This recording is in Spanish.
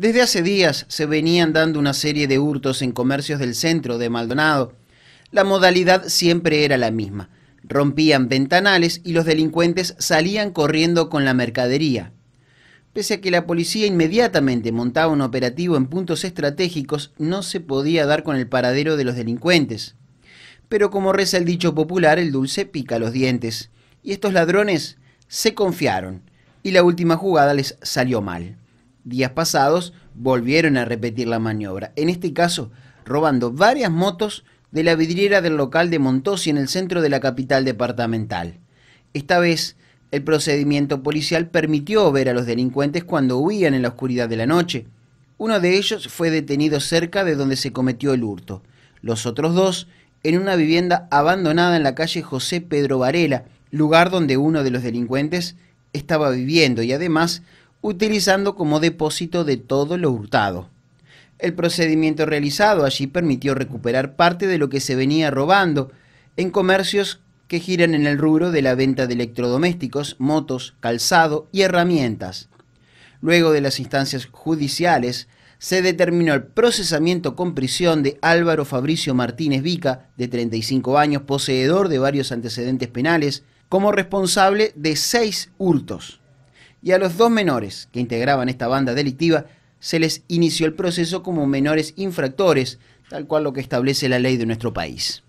Desde hace días se venían dando una serie de hurtos en comercios del centro de Maldonado. La modalidad siempre era la misma. Rompían ventanales y los delincuentes salían corriendo con la mercadería. Pese a que la policía inmediatamente montaba un operativo en puntos estratégicos, no se podía dar con el paradero de los delincuentes. Pero como reza el dicho popular, el dulce pica los dientes. Y estos ladrones se confiaron, y la última jugada les salió mal días pasados volvieron a repetir la maniobra, en este caso robando varias motos de la vidriera del local de Montosi en el centro de la capital departamental. Esta vez, el procedimiento policial permitió ver a los delincuentes cuando huían en la oscuridad de la noche. Uno de ellos fue detenido cerca de donde se cometió el hurto, los otros dos en una vivienda abandonada en la calle José Pedro Varela, lugar donde uno de los delincuentes estaba viviendo y además utilizando como depósito de todo lo hurtado. El procedimiento realizado allí permitió recuperar parte de lo que se venía robando en comercios que giran en el rubro de la venta de electrodomésticos, motos, calzado y herramientas. Luego de las instancias judiciales, se determinó el procesamiento con prisión de Álvaro Fabricio Martínez Vica, de 35 años, poseedor de varios antecedentes penales, como responsable de seis hurtos y a los dos menores que integraban esta banda delictiva se les inició el proceso como menores infractores, tal cual lo que establece la ley de nuestro país.